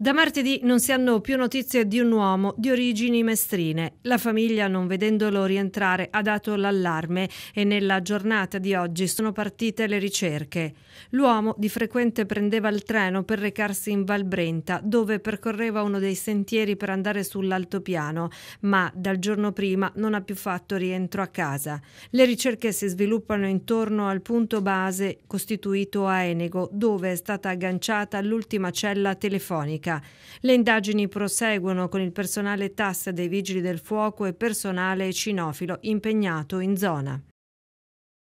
Da martedì non si hanno più notizie di un uomo di origini mestrine. La famiglia, non vedendolo rientrare, ha dato l'allarme e nella giornata di oggi sono partite le ricerche. L'uomo di frequente prendeva il treno per recarsi in Valbrenta, dove percorreva uno dei sentieri per andare sull'altopiano, ma dal giorno prima non ha più fatto rientro a casa. Le ricerche si sviluppano intorno al punto base costituito a Enego, dove è stata agganciata l'ultima cella telefonica pubblica. Le indagini proseguono con il personale TAS dei Vigili del Fuoco e personale cinofilo impegnato in zona.